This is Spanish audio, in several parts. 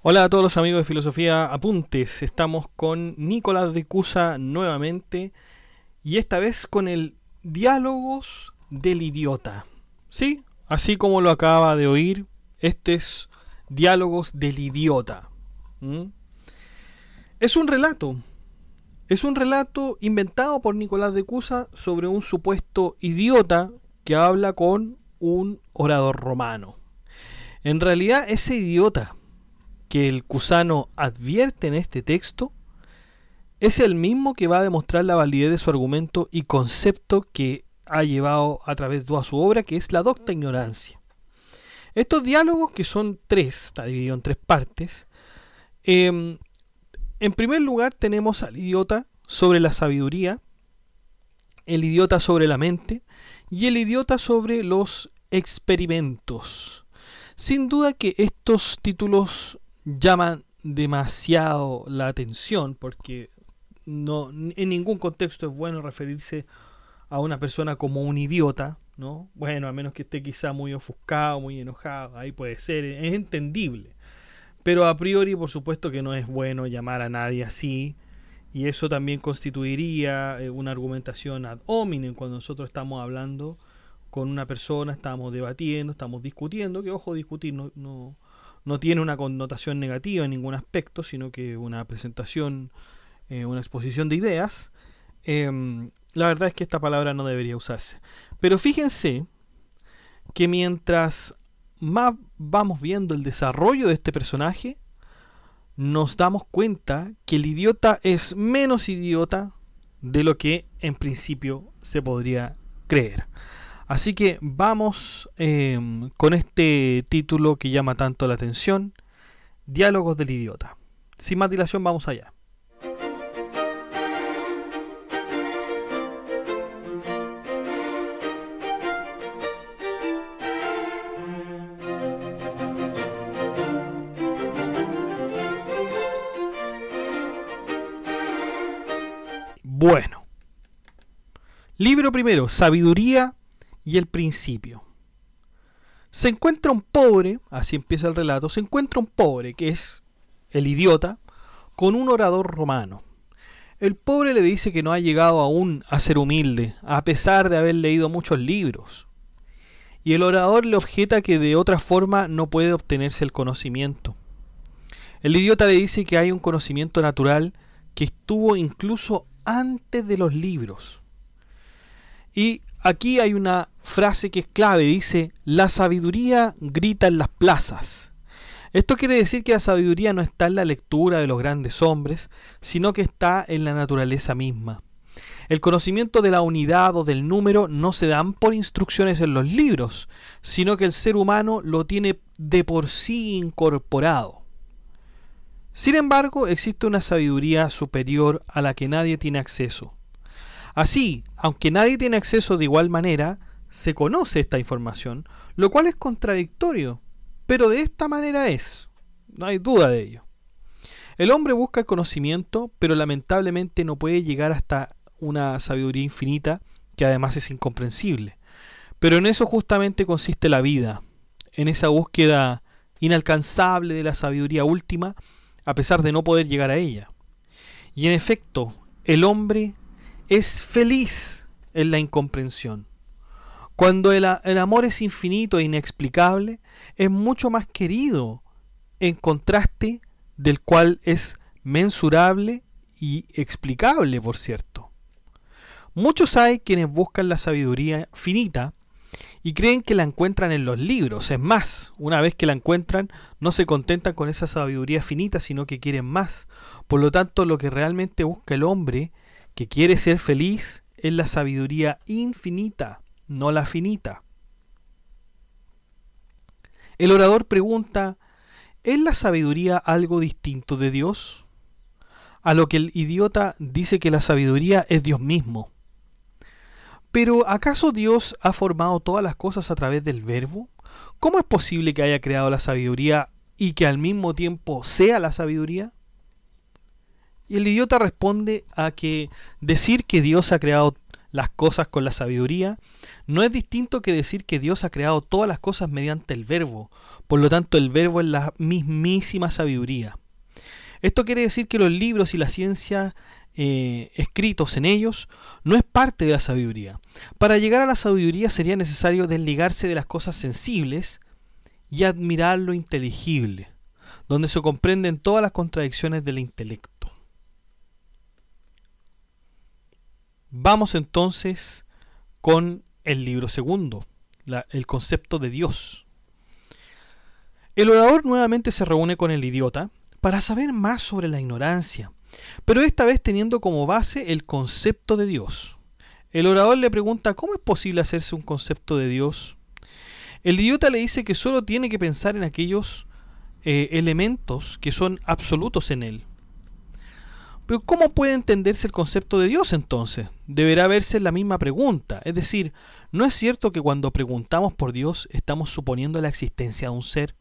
Hola a todos los amigos de Filosofía Apuntes. Estamos con Nicolás de Cusa nuevamente y esta vez con el Diálogos del Idiota. ¿Sí? Así como lo acaba de oír, estos Diálogos del Idiota. Es un relato. Es un relato inventado por Nicolás de Cusa sobre un supuesto idiota que habla con un orador romano. En realidad, ese idiota que el cusano advierte en este texto es el mismo que va a demostrar la validez de su argumento y concepto que ha llevado a través de toda su obra, que es la docta ignorancia. Estos diálogos, que son tres, está dividido en tres partes, em, en primer lugar tenemos al idiota sobre la sabiduría, el idiota sobre la mente y el idiota sobre los experimentos. Sin duda que estos títulos llaman demasiado la atención porque no, en ningún contexto es bueno referirse a a una persona como un idiota, ¿no? Bueno, a menos que esté quizá muy ofuscado, muy enojado, ahí puede ser, es entendible. Pero a priori, por supuesto que no es bueno llamar a nadie así, y eso también constituiría eh, una argumentación ad hominem cuando nosotros estamos hablando con una persona, estamos debatiendo, estamos discutiendo, que ojo, discutir no, no, tiene una connotación negativa en ningún aspecto, sino que una presentación, eh, una exposición de ideas. Eh, la verdad es que esta palabra no debería usarse. Pero fíjense que mientras más vamos viendo el desarrollo de este personaje, nos damos cuenta que el idiota es menos idiota de lo que en principio se podría creer. Así que vamos em, con este título que llama tanto la atención, Diálogos del Idiota. Sin más dilación, vamos allá. Bueno. Libro primero, Sabiduría y el principio. Se encuentra un pobre, así empieza el relato, se encuentra un pobre, que es el idiota, con un orador romano. El pobre le dice que no ha llegado aún a ser humilde, a pesar de haber leído muchos libros. Y el orador le objeta que de otra forma no puede obtenerse el conocimiento. El idiota le dice que hay un conocimiento natural que estuvo incluso antes de los libros. Y aquí hay una frase que es clave, dice, la sabiduría grita en las plazas. Esto quiere decir que la sabiduría no está en la lectura de los grandes hombres, sino que está en la naturaleza misma. El conocimiento de la unidad o del número no se dan por instrucciones en los libros, sino que el ser humano lo tiene de por sí incorporado. Sin embargo, existe una sabiduría superior a la que nadie tiene acceso. Así, aunque nadie tiene acceso de igual manera, se conoce esta información, lo cual es contradictorio, pero de esta manera es, no hay duda de ello. El hombre busca el conocimiento, pero lamentablemente no puede llegar hasta una sabiduría infinita que además es incomprensible. Pero en eso justamente consiste la vida, en esa búsqueda inalcanzable de la sabiduría última, a pesar de no poder llegar a ella. Y en efecto, el hombre es feliz en la incomprensión. Cuando el, amor es infinito e inexplicable, es mucho más querido en contraste del cual es mensurable y explicable, por cierto. Muchos hay quienes buscan la sabiduría finita y creen que la encuentran en los libros. Es más, una vez que la encuentran, no se contentan con esa sabiduría finita, sino que quieren más. Por lo tanto, lo que realmente busca el hombre que quiere ser feliz es la sabiduría infinita, no la finita. El orador pregunta, ¿es la sabiduría algo distinto de Dios? A lo que el idiota dice que la sabiduría es Dios mismo. Pero ¿acaso Dios ha formado todas las cosas a través del verbo? ¿Cómo es posible que haya creado la sabiduría y que al mismo tiempo sea la sabiduría? Y el idiota responde a que decir que Dios ha creado las cosas con la sabiduría no es distinto que decir que Dios ha creado todas las cosas mediante el verbo. Por lo tanto, el verbo es la mismísima sabiduría. Esto quiere decir que los libros y la ciencia eh, escritos en ellos no es parte de la sabiduría. Para llegar a la sabiduría sería necesario desligarse de las cosas sensibles y admirar lo inteligible, donde se comprenden todas las contradicciones del intelecto. Vamos entonces con el libro segundo, el concepto de Dios. El orador nuevamente se reúne con el idiota para saber más sobre la ignorancia, pero esta vez teniendo como base el concepto de Dios. El orador le pregunta cómo es posible hacerse un concepto de Dios. El idiota le dice que solo tiene que pensar en aquellos eh, elementos que son absolutos en él. Pero ¿cómo puede entenderse el concepto de Dios entonces? Deberá verse la misma pregunta. Es decir, ¿no es cierto que cuando preguntamos por Dios estamos suponiendo la existencia de un ser?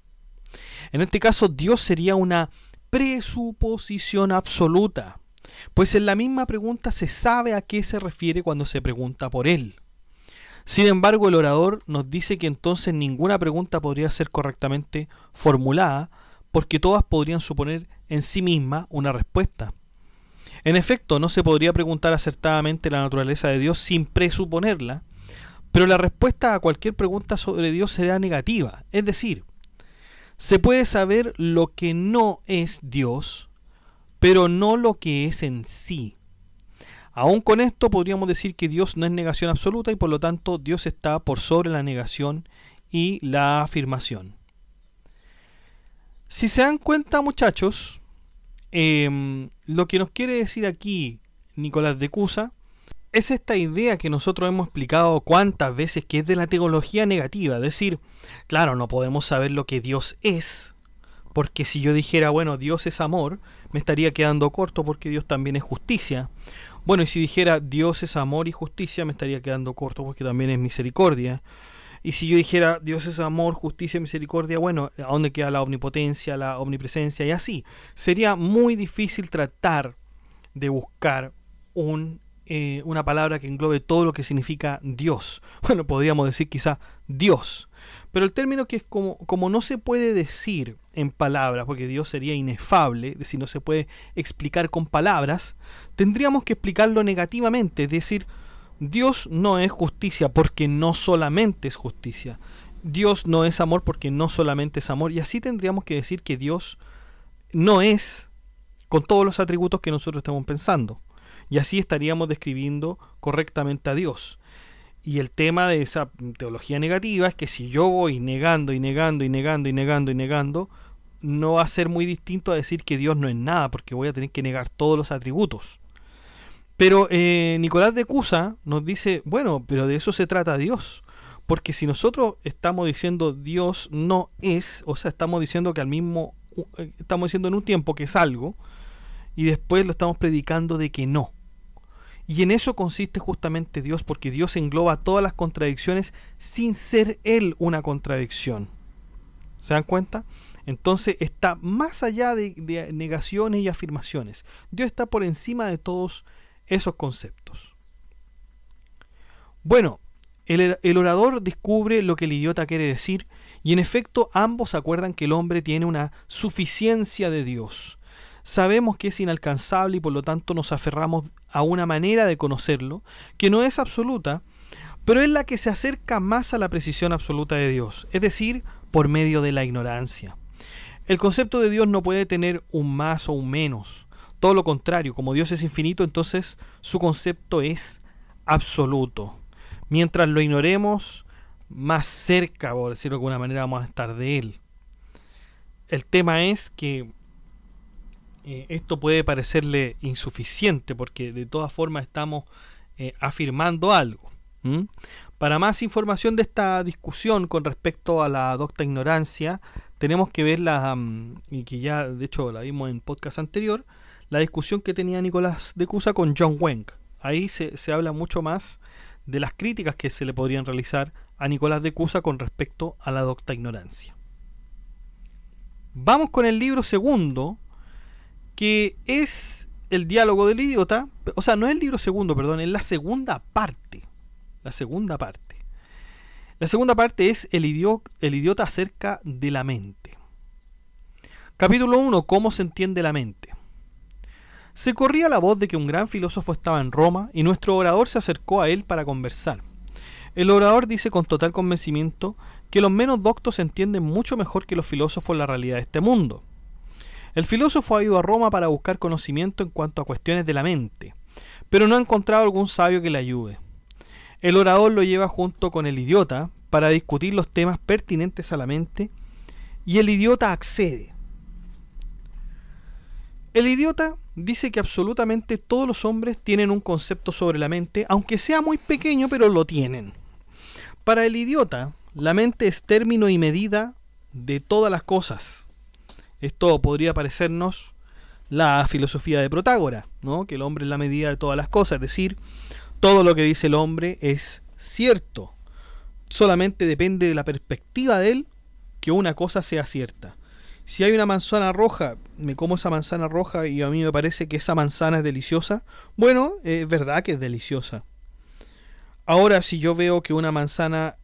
En este caso, Dios sería una presuposición absoluta, pues en la misma pregunta se sabe a qué se refiere cuando se pregunta por él. Sin embargo, el orador nos dice que entonces ninguna pregunta podría ser correctamente formulada, porque todas podrían suponer en sí misma una respuesta. En efecto, no se podría preguntar acertadamente la naturaleza de Dios sin presuponerla, pero la respuesta a cualquier pregunta sobre Dios será negativa, es decir, se puede saber lo que no es Dios, pero no lo que es en sí. Aún con esto podríamos decir que Dios no es negación absoluta y por lo tanto Dios está por sobre la negación y la afirmación. Si se dan cuenta muchachos, em, lo que nos quiere decir aquí Nicolás de Cusa es esta idea que nosotros hemos explicado cuántas veces que es de la teología negativa, es decir, claro, no podemos saber lo que Dios es, porque si yo dijera, bueno, Dios es amor, me estaría quedando corto porque Dios también es justicia. Bueno, y si dijera Dios es amor y justicia, me estaría quedando corto porque también es misericordia. Y si yo dijera Dios es amor, justicia y misericordia, bueno, ¿a dónde queda la omnipotencia, la omnipresencia y así? Sería muy difícil tratar de buscar un eh, una palabra que englobe todo lo que significa Dios. Bueno, podríamos decir quizá Dios. Pero el término que es como, como no se puede decir en palabras, porque Dios sería inefable, es decir, no se puede explicar con palabras, tendríamos que explicarlo negativamente, es decir, Dios no es justicia porque no solamente es justicia. Dios no es amor porque no solamente es amor. Y así tendríamos que decir que Dios no es con todos los atributos que nosotros estamos pensando. Y así estaríamos describiendo correctamente a Dios. Y el tema de esa teología negativa es que si yo voy negando y negando y negando y negando y negando, no va a ser muy distinto a decir que Dios no es nada, porque voy a tener que negar todos los atributos. Pero eh, Nicolás de Cusa nos dice, bueno, pero de eso se trata Dios. Porque si nosotros estamos diciendo Dios no es, o sea, estamos diciendo que al mismo, eh, estamos diciendo en un tiempo que es algo, y después lo estamos predicando de que no. Y en eso consiste justamente Dios, porque Dios engloba todas las contradicciones sin ser Él una contradicción. ¿Se dan cuenta? Entonces está más allá de, negaciones y afirmaciones. Dios está por encima de todos esos conceptos. Bueno, el, el, orador descubre lo que el idiota quiere decir y en efecto ambos acuerdan que el hombre tiene una suficiencia de Dios. Sabemos que es inalcanzable y por lo tanto nos aferramos a una manera de conocerlo, que no es absoluta, pero es la que se acerca más a la precisión absoluta de Dios, es decir, por medio de la ignorancia. El concepto de Dios no puede tener un más o un menos, todo lo contrario, como Dios es infinito, entonces su concepto es absoluto. Mientras lo ignoremos, más cerca, por decirlo de alguna manera, vamos a estar de Él. El tema es que eh, esto puede parecerle insuficiente porque de todas formas estamos eh, afirmando algo. Para más información de esta discusión con respecto a la docta ignorancia, tenemos que ver la, mm, y que ya de hecho la vimos en podcast anterior, la discusión que tenía Nicolás de Cusa con John Wenck. Ahí se, se habla mucho más de las críticas que se le podrían realizar a Nicolás de Cusa con respecto a la docta ignorancia. Vamos con el libro segundo, que es el diálogo del idiota, o sea, no es el libro segundo, perdón, es la segunda parte. La segunda parte. La segunda parte es el, idiota, el idiota acerca de la mente. Capítulo 1. ¿Cómo se entiende la mente? Se corría la voz de que un gran filósofo estaba en Roma y nuestro orador se acercó a él para conversar. El orador dice con total convencimiento que los menos doctos entienden mucho mejor que los filósofos la realidad de este mundo. El filósofo ha ido a Roma para buscar conocimiento en cuanto a cuestiones de la mente, pero no ha encontrado algún sabio que le ayude. El orador lo lleva junto con el idiota para discutir los temas pertinentes a la mente y el idiota accede. El idiota dice que absolutamente todos los hombres tienen un concepto sobre la mente, aunque sea muy pequeño, pero lo tienen. Para el idiota, la mente es término y medida de todas las cosas. Esto podría parecernos la filosofía de Protágora, ¿no? que el hombre es la medida de todas las cosas, es decir, todo lo que dice el hombre es cierto, solamente depende de la perspectiva de él que una cosa sea cierta. Si hay una manzana roja, me como esa manzana roja y a mí me parece que esa manzana es deliciosa, bueno, es verdad que es deliciosa. Ahora, si yo veo que una manzana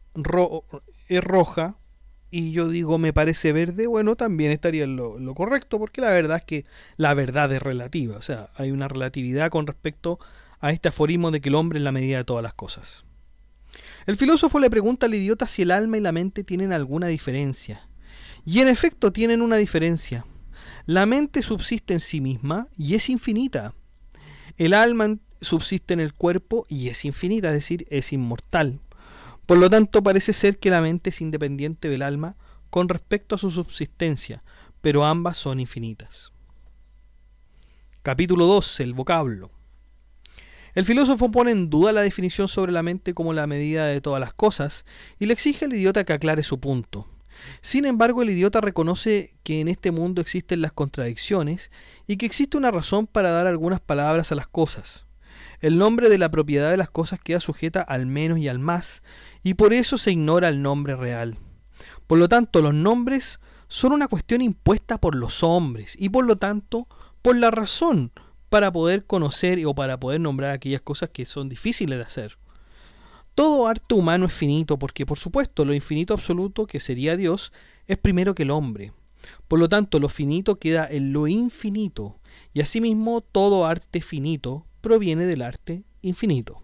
es roja, y yo digo me parece verde, bueno, también estaría lo, correcto, porque la verdad es que la verdad es relativa, o sea, hay una relatividad con respecto a este aforismo de que el hombre es la medida de todas las cosas. El filósofo le pregunta al idiota si el alma y la mente tienen alguna diferencia. Y en efecto tienen una diferencia. La mente subsiste en sí misma y es infinita. El alma subsiste en el cuerpo y es infinita, es decir, es inmortal. Por lo tanto, parece ser que la mente es independiente del alma con respecto a su subsistencia, pero ambas son infinitas. Capítulo 2. El vocablo. El filósofo pone en duda la definición sobre la mente como la medida de todas las cosas y le exige al idiota que aclare su punto. Sin embargo, el idiota reconoce que en este mundo existen las contradicciones y que existe una razón para dar algunas palabras a las cosas. El nombre de la propiedad de las cosas queda sujeta al menos y al más, y por eso se ignora el nombre real. Por lo tanto, los nombres son una cuestión impuesta por los hombres y por lo tanto por la razón para poder conocer o para poder nombrar aquellas cosas que son difíciles de hacer. Todo arte humano es finito porque por supuesto lo infinito absoluto que sería Dios es primero que el hombre. Por lo tanto, lo finito queda en lo infinito y asimismo todo arte finito proviene del arte infinito.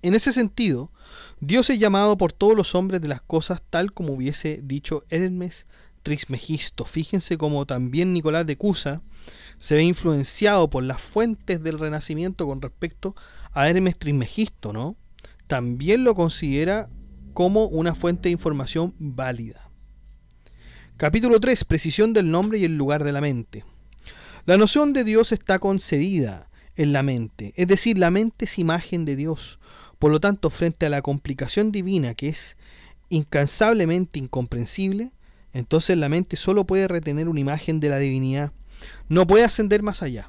En ese sentido, Dios es llamado por todos los hombres de las cosas tal como hubiese dicho Hermes Trismegisto. Fíjense cómo también Nicolás de Cusa se ve influenciado por las fuentes del Renacimiento con respecto a Hermes Trismegisto, ¿no? También lo considera como una fuente de información válida. Capítulo 3. Precisión del nombre y el lugar de la mente. La noción de Dios está concedida en la mente. Es decir, la mente es imagen de Dios. Por lo tanto, frente a la complicación divina que es incansablemente incomprensible, entonces la mente solo puede retener una imagen de la divinidad. No puede ascender más allá.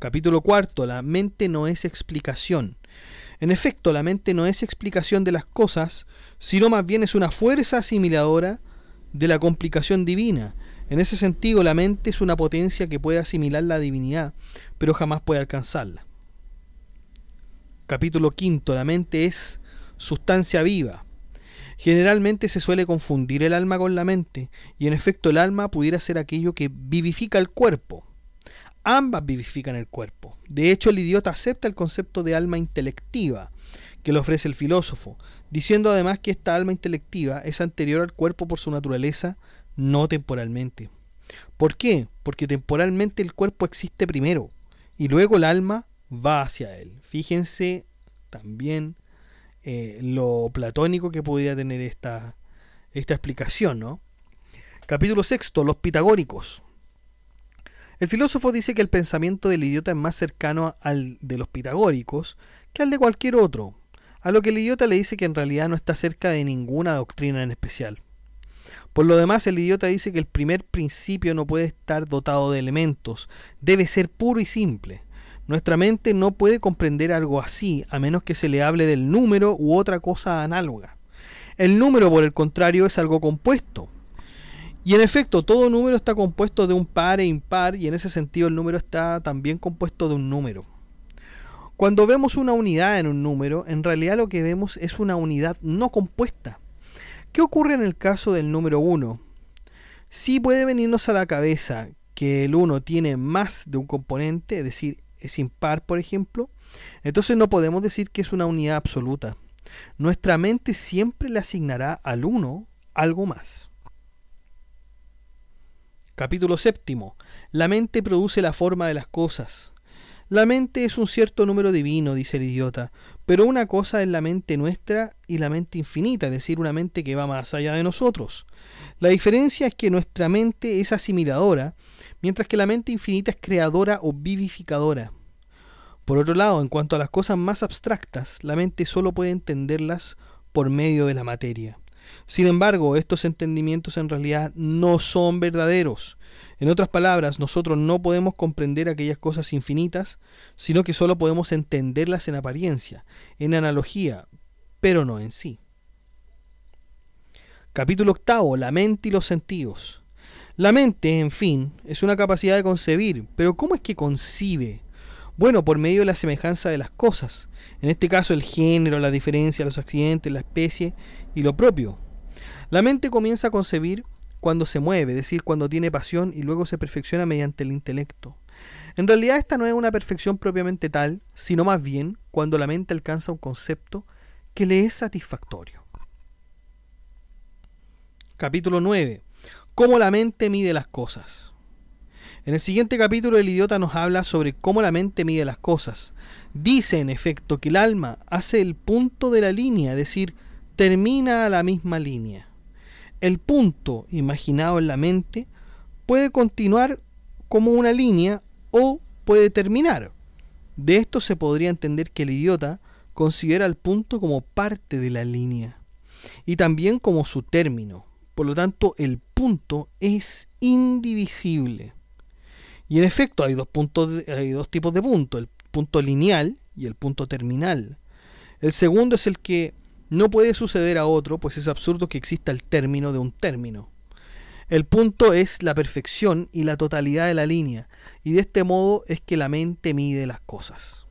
Capítulo cuarto. La mente no es explicación. En efecto, la mente no es explicación de las cosas, sino más bien es una fuerza asimiladora de la complicación divina, en ese sentido, la mente es una potencia que puede asimilar la divinidad, pero jamás puede alcanzarla. Capítulo quinto. La mente es sustancia viva. Generalmente se suele confundir el alma con la mente, y en efecto el alma pudiera ser aquello que vivifica el cuerpo. Ambas vivifican el cuerpo. De hecho, el idiota acepta el concepto de alma intelectiva que le ofrece el filósofo, diciendo además que esta alma intelectiva es anterior al cuerpo por su naturaleza, no temporalmente. ¿Por qué? Porque temporalmente el cuerpo existe primero y luego el alma va hacia él. Fíjense también eh, lo platónico que podría tener esta, esta explicación, ¿no? Capítulo sexto, los pitagóricos. El filósofo dice que el pensamiento del idiota es más cercano al de los pitagóricos que al de cualquier otro, a lo que el idiota le dice que en realidad no está cerca de ninguna doctrina en especial. Por lo demás, el idiota dice que el primer principio no puede estar dotado de elementos, debe ser puro y simple. Nuestra mente no puede comprender algo así, a menos que se le hable del número u otra cosa análoga. El número, por el contrario, es algo compuesto. Y en efecto, todo número está compuesto de un par e impar, y en ese sentido el número está también compuesto de un número. Cuando vemos una unidad en un número, en realidad lo que vemos es una unidad no compuesta. ¿Qué ocurre en el caso del número 1? Si puede venirnos a la cabeza que el 1 tiene más de un componente, es decir, es impar, por ejemplo, entonces no podemos decir que es una unidad absoluta. Nuestra mente siempre le asignará al 1 algo más. Capítulo séptimo. La mente produce la forma de las cosas. La mente es un cierto número divino, dice el idiota, pero una cosa es la mente nuestra y la mente infinita, es decir, una mente que va más allá de nosotros. La diferencia es que nuestra mente es asimiladora, mientras que la mente infinita es creadora o vivificadora. Por otro lado, en cuanto a las cosas más abstractas, la mente solo puede entenderlas por medio de la materia. Sin embargo, estos entendimientos en realidad no son verdaderos, en otras palabras, nosotros no podemos comprender aquellas cosas infinitas, sino que solo podemos entenderlas en apariencia, en analogía, pero no en sí. Capítulo octavo, la mente y los sentidos. La mente, en fin, es una capacidad de concebir, pero ¿cómo es que concibe? Bueno, por medio de la semejanza de las cosas, en este caso el género, la diferencia, los accidentes, la especie y lo propio. La mente comienza a concebir cuando se mueve, es decir, cuando tiene pasión y luego se perfecciona mediante el intelecto. En realidad esta no es una perfección propiamente tal, sino más bien cuando la mente alcanza un concepto que le es satisfactorio. Capítulo 9. Cómo la mente mide las cosas. En el siguiente capítulo el idiota nos habla sobre cómo la mente mide las cosas. Dice en efecto que el alma hace el punto de la línea, es decir, termina a la misma línea el punto imaginado en la mente puede continuar como una línea o puede terminar. De esto se podría entender que el idiota considera el punto como parte de la línea y también como su término. Por lo tanto, el punto es indivisible. Y en efecto, hay dos, puntos, hay dos tipos de puntos, el punto lineal y el punto terminal. El segundo es el que no puede suceder a otro, pues es absurdo que exista el término de un término. El punto es la perfección y la totalidad de la línea, y de este modo es que la mente mide las cosas.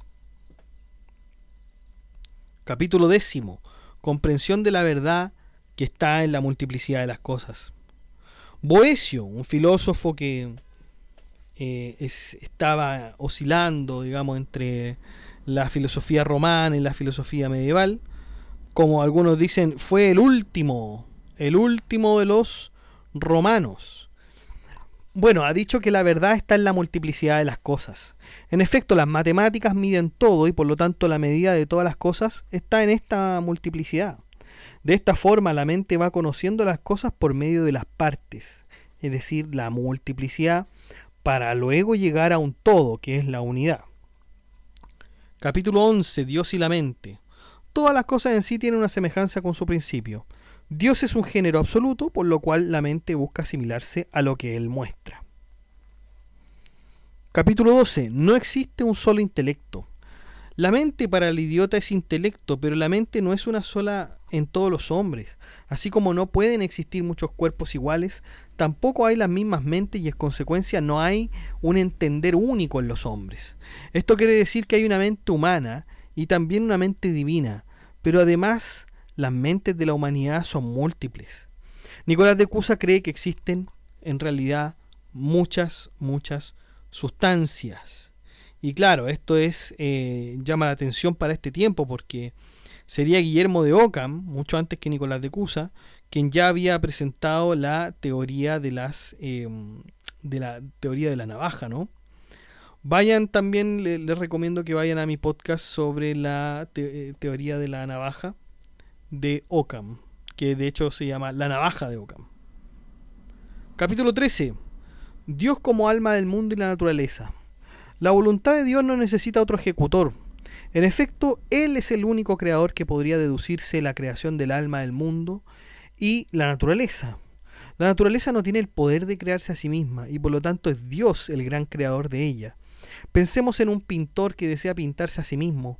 Capítulo décimo. Comprensión de la verdad que está en la multiplicidad de las cosas. Boesio, un filósofo que eh, estaba oscilando, digamos, entre la filosofía romana y la filosofía medieval, como algunos dicen, fue el último, el último de los romanos. Bueno, ha dicho que la verdad está en la multiplicidad de las cosas. En efecto, las matemáticas miden todo y por lo tanto la medida de todas las cosas está en esta multiplicidad. De esta forma la mente va conociendo las cosas por medio de las partes, es decir, la multiplicidad, para luego llegar a un todo, que es la unidad. Capítulo 11. Dios y la mente. Todas las cosas en sí tienen una semejanza con su principio. Dios es un género absoluto, por lo cual la mente busca asimilarse a lo que él muestra. Capítulo 12. No existe un solo intelecto. La mente para el idiota es intelecto, pero la mente no es una sola en todos los hombres. Así como no pueden existir muchos cuerpos iguales, tampoco hay las mismas mentes y en consecuencia no hay un entender único en los hombres. Esto quiere decir que hay una mente humana y también una mente divina, pero además las mentes de la humanidad son múltiples. Nicolás de Cusa cree que existen en realidad muchas, muchas sustancias. Y claro, esto es eh, llama la atención para este tiempo porque sería Guillermo de Ockham, mucho antes que Nicolás de Cusa, quien ya había presentado la teoría de las em, de la teoría de la navaja, ¿no? Vayan también, les recomiendo que vayan a mi podcast sobre la eh, teoría de la navaja de Ockham, que de hecho se llama La navaja de Ockham. Capítulo 13. Dios como alma del mundo y la naturaleza. La voluntad de Dios no necesita otro ejecutor. En efecto, Él es el único creador que podría deducirse la creación del alma del mundo y la naturaleza. La naturaleza no tiene el poder de crearse a sí misma y por lo tanto es Dios el gran creador de ella. Pensemos en un pintor que desea pintarse a sí mismo.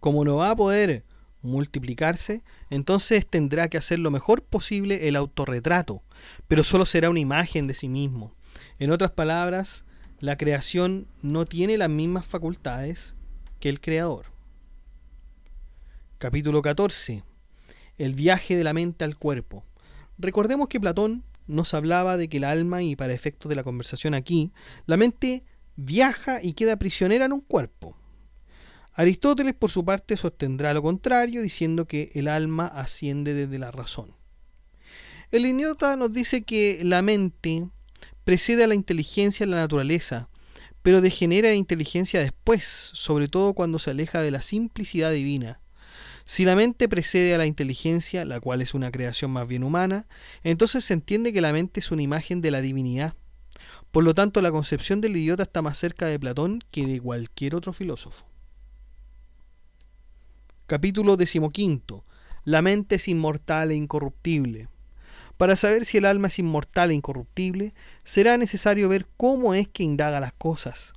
Como no va a poder multiplicarse, entonces tendrá que hacer lo mejor posible el autorretrato, pero solo será una imagen de sí mismo. En otras palabras, la creación no tiene las mismas facultades que el creador. Capítulo 14. El viaje de la mente al cuerpo. Recordemos que Platón nos hablaba de que el alma, y para efectos de la conversación aquí, la mente viaja y queda prisionera en un cuerpo. Aristóteles, por su parte, sostendrá lo contrario, diciendo que el alma asciende desde la razón. El idiota nos dice que la mente precede a la inteligencia en la naturaleza, pero degenera la inteligencia después, sobre todo cuando se aleja de la simplicidad divina. Si la mente precede a la inteligencia, la cual es una creación más bien humana, entonces se entiende que la mente es una imagen de la divinidad por lo tanto, la concepción del idiota está más cerca de Platón que de cualquier otro filósofo. Capítulo decimoquinto. La mente es inmortal e incorruptible. Para saber si el alma es inmortal e incorruptible, será necesario ver cómo es que indaga las cosas.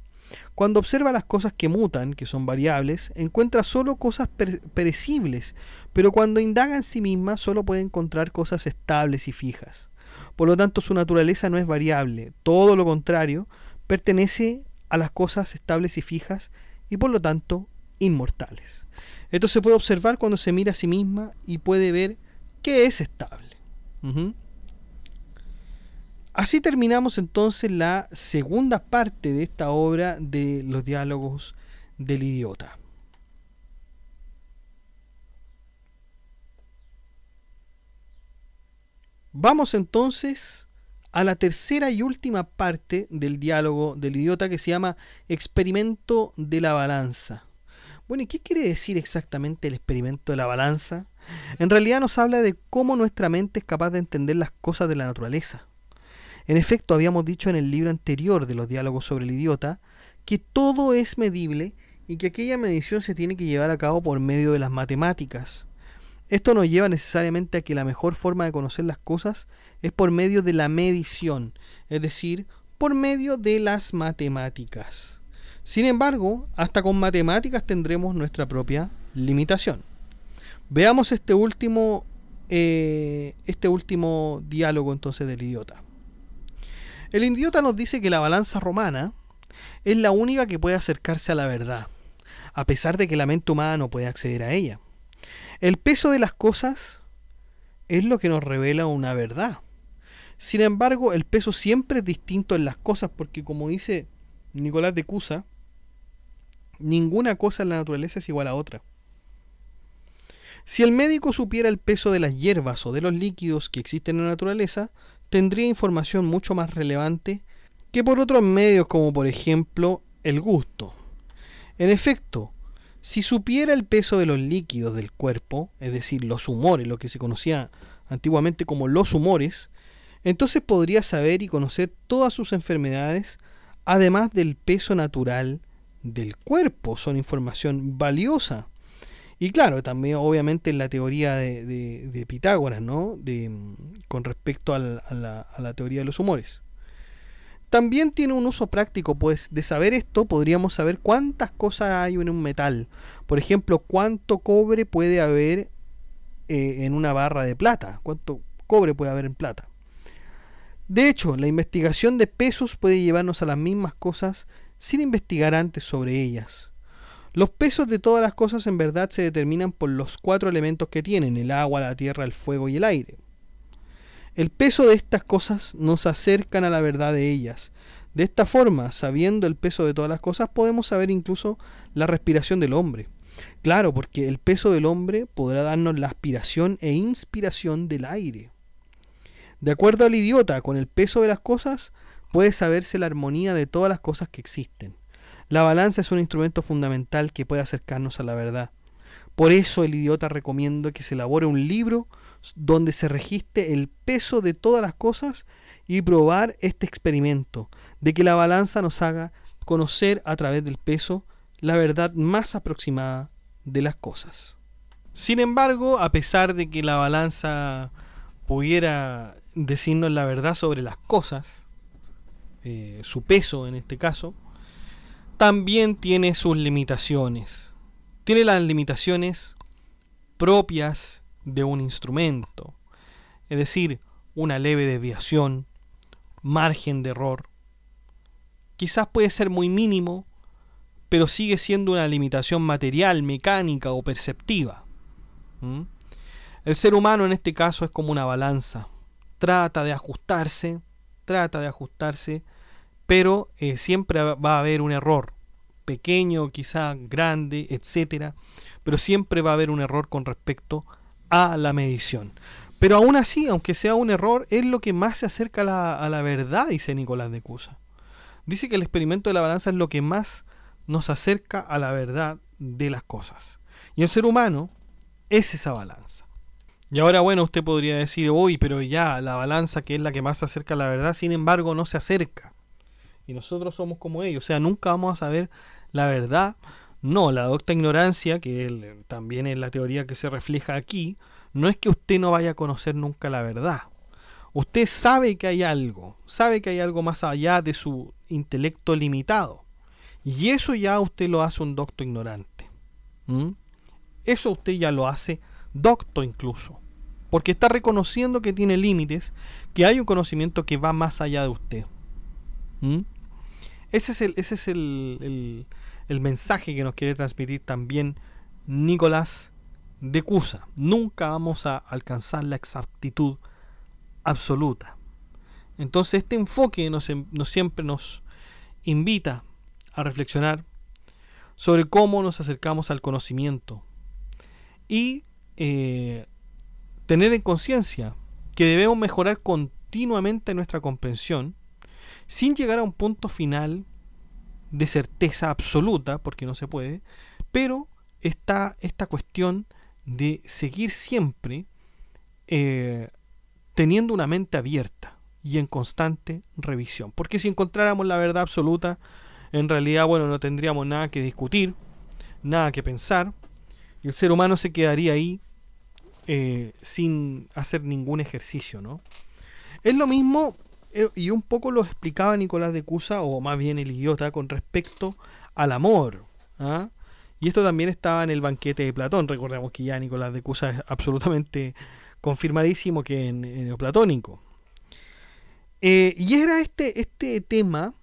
Cuando observa las cosas que mutan, que son variables, encuentra solo cosas perecibles, pero cuando indaga en sí misma solo puede encontrar cosas estables y fijas. Por lo tanto, su naturaleza no es variable, todo lo contrario, pertenece a las cosas estables y fijas y por lo tanto inmortales. Esto se puede observar cuando se mira a sí misma y puede ver que es estable. Así terminamos entonces la segunda parte de esta obra de los diálogos del idiota. Vamos entonces a la tercera y última parte del diálogo del idiota que se llama experimento de la balanza. Bueno, ¿y qué quiere decir exactamente el experimento de la balanza? En realidad nos habla de cómo nuestra mente es capaz de entender las cosas de la naturaleza. En efecto, habíamos dicho en el libro anterior de los diálogos sobre el idiota que todo es medible y que aquella medición se tiene que llevar a cabo por medio de las matemáticas. Esto nos lleva necesariamente a que la mejor forma de conocer las cosas es por medio de la medición, es decir, por medio de las matemáticas. Sin embargo, hasta con matemáticas tendremos nuestra propia limitación. Veamos este último, eh, este último diálogo entonces del idiota. El idiota nos dice que la balanza romana es la única que puede acercarse a la verdad, a pesar de que la mente humana no puede acceder a ella. El peso de las cosas es lo que nos revela una verdad. Sin embargo, el peso siempre es distinto en las cosas porque como dice Nicolás de Cusa, ninguna cosa en la naturaleza es igual a otra. Si el médico supiera el peso de las hierbas o de los líquidos que existen en la naturaleza, tendría información mucho más relevante que por otros medios como por ejemplo el gusto. En efecto, si supiera el peso de los líquidos del cuerpo, es decir, los humores, lo que se conocía antiguamente como los humores, entonces podría saber y conocer todas sus enfermedades, además del peso natural del cuerpo. Son información valiosa. Y claro, también obviamente en la teoría de, Pitágoras, ¿no? De, mm, con respecto a la teoría de los humores. También tiene un uso práctico, pues de saber esto podríamos saber cuántas cosas hay en un metal. Por ejemplo, cuánto cobre puede haber eh, en una barra de plata, cuánto cobre puede haber en plata. De hecho, la investigación de pesos puede llevarnos a las mismas cosas sin investigar antes sobre ellas. Los pesos de todas las cosas en verdad se determinan por los cuatro elementos que tienen, el agua, la tierra, el fuego y el aire. El peso de estas cosas nos acercan a la verdad de ellas. De esta forma, sabiendo el peso de todas las cosas, podemos saber incluso la respiración del hombre. Claro, porque el peso del hombre podrá darnos la aspiración e inspiración del aire. De acuerdo al idiota, con el peso de las cosas, puede saberse la armonía de todas las cosas que existen. La balanza es un instrumento fundamental que puede acercarnos a la verdad. Por eso el idiota recomienda que se elabore un libro donde se registre el peso de todas las cosas y probar este experimento, de que la balanza nos haga conocer a través del peso la verdad más aproximada de las cosas. Sin embargo, a pesar de que la balanza pudiera decirnos la verdad sobre las cosas, eh, su peso en este caso, también tiene sus limitaciones. Tiene las limitaciones propias de un instrumento, es decir, una leve desviación, margen de error. Quizás puede ser muy mínimo, pero sigue siendo una limitación material, mecánica o perceptiva. ¿Mm? El ser humano en este caso es como una balanza. Trata de ajustarse, trata de ajustarse, pero eh, siempre va a haber un error, pequeño, quizá grande, etcétera, pero siempre va a haber un error con respecto a la medición. Pero aún así, aunque sea un error, es lo que más se acerca a la, verdad, dice Nicolás de Cusa. Dice que el experimento de la balanza es lo que más nos acerca a la verdad de las cosas. Y el ser humano es esa balanza. Y ahora, bueno, usted podría decir, uy, pero ya, la balanza que es la que más se acerca a la verdad, sin embargo, no se acerca. Y nosotros somos como ellos, o sea, nunca vamos a saber la verdad no, la docta ignorancia, que también es la teoría que se refleja aquí, no es que usted no vaya a conocer nunca la verdad. Usted sabe que hay algo, sabe que hay algo más allá de su intelecto limitado. Y eso ya usted lo hace un docto ignorante. Eso usted ya lo hace docto incluso. Porque está reconociendo que tiene límites, que hay un conocimiento que va más allá de usted. Ese es el, ese es el el mensaje que nos quiere transmitir también Nicolás de Cusa. Nunca vamos a alcanzar la exactitud absoluta. Entonces este enfoque nos, em, siempre nos invita a reflexionar sobre cómo nos acercamos al conocimiento y eh, tener en conciencia que debemos mejorar continuamente nuestra comprensión sin llegar a un punto final de certeza absoluta, porque no se puede, pero está esta cuestión de seguir siempre eh, teniendo una mente abierta y en constante revisión. Porque si encontráramos la verdad absoluta, en realidad, bueno, no tendríamos nada que discutir, nada que pensar, y el ser humano se quedaría ahí eh, sin hacer ningún ejercicio, ¿no? Es lo mismo eh, y un poco lo explicaba Nicolás de Cusa, o más bien el idiota, con respecto al amor. ¿ah? Y esto también estaba en el banquete de Platón. Recordemos que ya Nicolás de Cusa es absolutamente confirmadísimo que en, neoplatónico platónico. Eh, y era este, este tema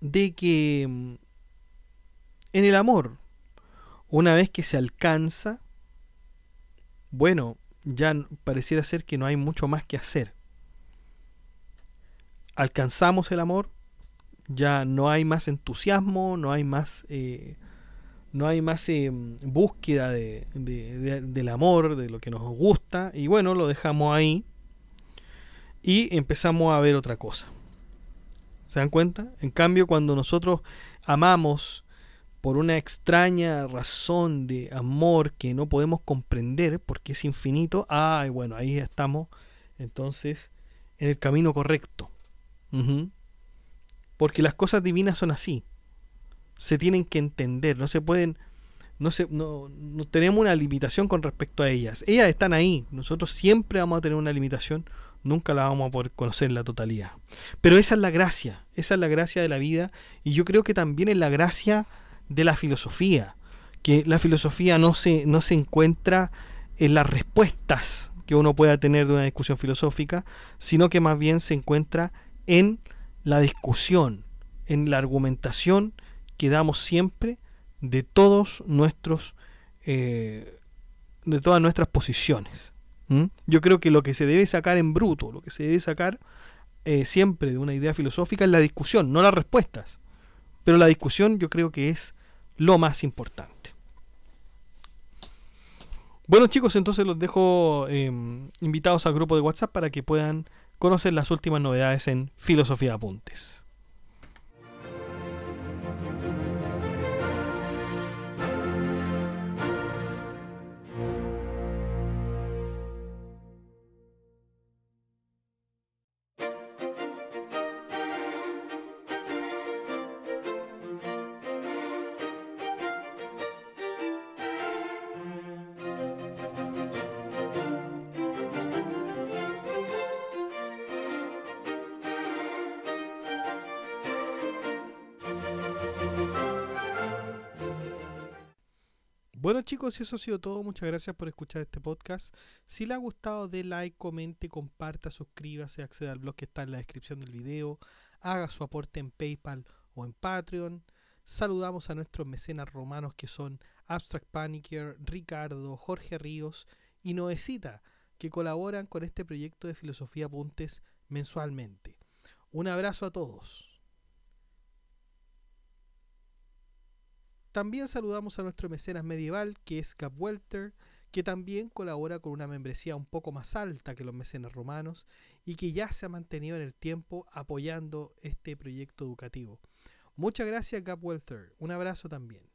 de que mm, en el amor, una vez que se alcanza, bueno, ya pareciera ser que no hay mucho más que hacer alcanzamos el amor, ya no hay más entusiasmo, no hay más, eh, no hay más eh, búsqueda del amor, de lo que nos gusta, y bueno, lo dejamos ahí y empezamos a ver otra cosa. ¿Se dan cuenta? En cambio, cuando nosotros amamos por una extraña razón de amor que no podemos comprender porque es infinito, ay, bueno, ahí estamos entonces en el camino correcto. Porque las cosas divinas son así. Se tienen que entender, no se pueden... No, se, no, tenemos una limitación con respecto a ellas. Ellas están ahí. Nosotros siempre vamos a tener una limitación. Nunca la vamos a poder conocer en la totalidad. Pero esa es la gracia. Esa es la gracia de la vida. Y yo creo que también es la gracia de la filosofía. Que la filosofía no se, no se encuentra en las respuestas que uno pueda tener de una discusión filosófica, sino que más bien se encuentra en la discusión, en la argumentación que damos siempre de todos nuestros eh, de todas nuestras posiciones. Yo creo que lo que se debe sacar en bruto, lo que se debe sacar eh, siempre de una idea filosófica es la discusión, no las respuestas. Pero la discusión yo creo que es lo más importante. Bueno chicos, entonces los dejo em, invitados al grupo de WhatsApp para que puedan Conocen las últimas novedades en Filosofía Apuntes. chicos, eso ha sido todo. Muchas gracias por escuchar este podcast. Si le ha gustado, de like, comente, comparta, suscríbase, acceda al blog que está en la descripción del video, haga su aporte en PayPal o en Patreon. Saludamos a nuestros mecenas romanos que son Abstract Paniker, Ricardo, Jorge Ríos y Noesita que colaboran con este proyecto de Filosofía Puntes mensualmente. Un abrazo a todos. También saludamos a nuestro mecenas medieval, que es Gap Welter, que también colabora con una membresía un poco más alta que los mecenas romanos y que ya se ha mantenido en el tiempo apoyando este proyecto educativo. Muchas gracias, Gap Welter. Un abrazo también.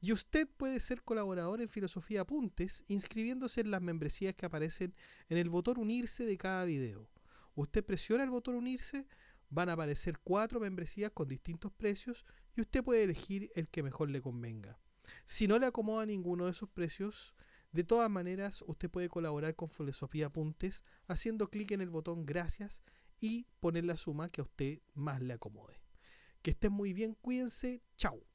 Y usted puede ser colaborador en Filosofía Apuntes inscribiéndose en las membresías que aparecen en el botón unirse de cada video. Usted presiona el botón unirse, van a aparecer cuatro membresías con distintos precios usted puede elegir el que mejor le convenga. Si no le acomoda ninguno de esos precios, de todas maneras usted puede colaborar con Filosofía Apuntes haciendo clic en el botón gracias y poner la suma que a usted más le acomode. Que estén muy bien, cuídense, chao.